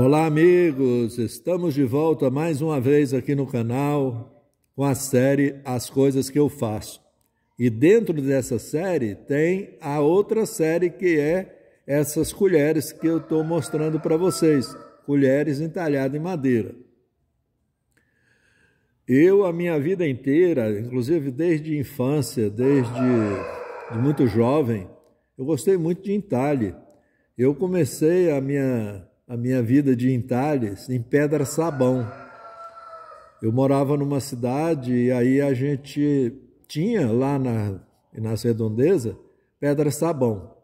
Olá, amigos! Estamos de volta mais uma vez aqui no canal com a série As Coisas que Eu Faço. E dentro dessa série tem a outra série que é essas colheres que eu estou mostrando para vocês colheres entalhadas em madeira. Eu, a minha vida inteira, inclusive desde infância, desde muito jovem, eu gostei muito de entalhe. Eu comecei a minha a minha vida de entalhes em Pedra Sabão. Eu morava numa cidade e aí a gente tinha lá na, nas redondezas Pedra Sabão.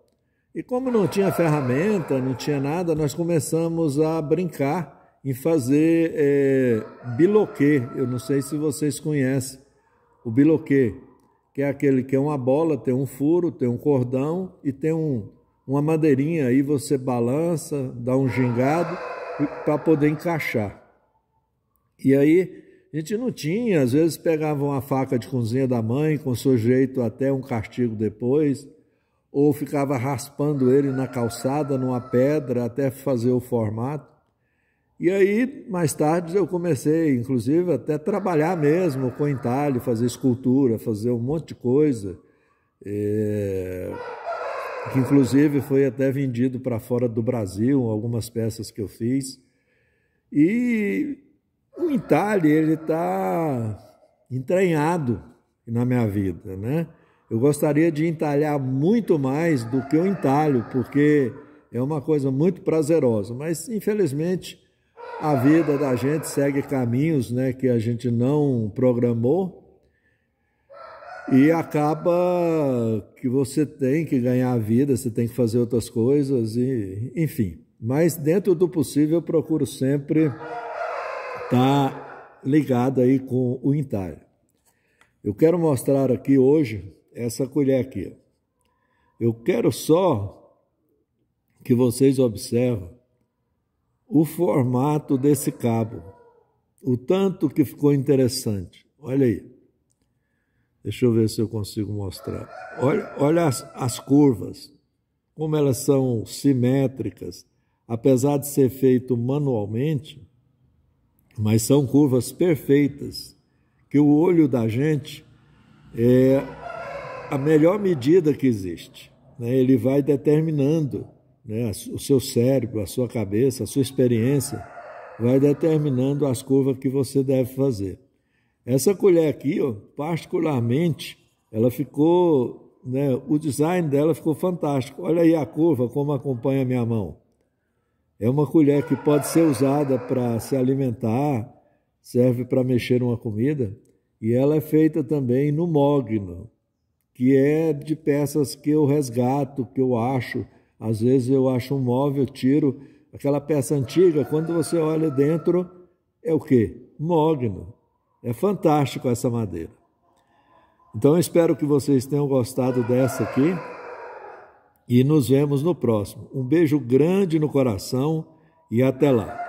E como não tinha ferramenta, não tinha nada, nós começamos a brincar em fazer é, biloquê. Eu não sei se vocês conhecem o biloquê, que é aquele que é uma bola, tem um furo, tem um cordão e tem um, uma madeirinha aí você balança, dá um gingado para poder encaixar. E aí a gente não tinha, às vezes pegava uma faca de cozinha da mãe, com sujeito até um castigo depois, ou ficava raspando ele na calçada, numa pedra, até fazer o formato. E aí, mais tarde, eu comecei, inclusive, até trabalhar mesmo com entalho, fazer escultura, fazer um monte de coisa. É que inclusive foi até vendido para fora do Brasil, algumas peças que eu fiz. E o entalhe, ele está entranhado na minha vida, né? Eu gostaria de entalhar muito mais do que eu entalho, porque é uma coisa muito prazerosa, mas infelizmente a vida da gente segue caminhos, né, que a gente não programou e acaba que você tem que ganhar a vida, você tem que fazer outras coisas, e, enfim. Mas dentro do possível eu procuro sempre estar tá ligado aí com o entalhe. Eu quero mostrar aqui hoje essa colher aqui. Eu quero só que vocês observem o formato desse cabo, o tanto que ficou interessante. Olha aí. Deixa eu ver se eu consigo mostrar. Olha, olha as, as curvas, como elas são simétricas, apesar de ser feito manualmente, mas são curvas perfeitas, que o olho da gente é a melhor medida que existe. Né? Ele vai determinando né? o seu cérebro, a sua cabeça, a sua experiência, vai determinando as curvas que você deve fazer. Essa colher aqui, ó, particularmente, ela ficou, né, o design dela ficou fantástico. Olha aí a curva como acompanha a minha mão. É uma colher que pode ser usada para se alimentar, serve para mexer uma comida, e ela é feita também no mogno, que é de peças que eu resgato, que eu acho. Às vezes eu acho um móvel, tiro aquela peça antiga, quando você olha dentro, é o quê? Mogno. É fantástico essa madeira. Então eu espero que vocês tenham gostado dessa aqui e nos vemos no próximo. Um beijo grande no coração e até lá.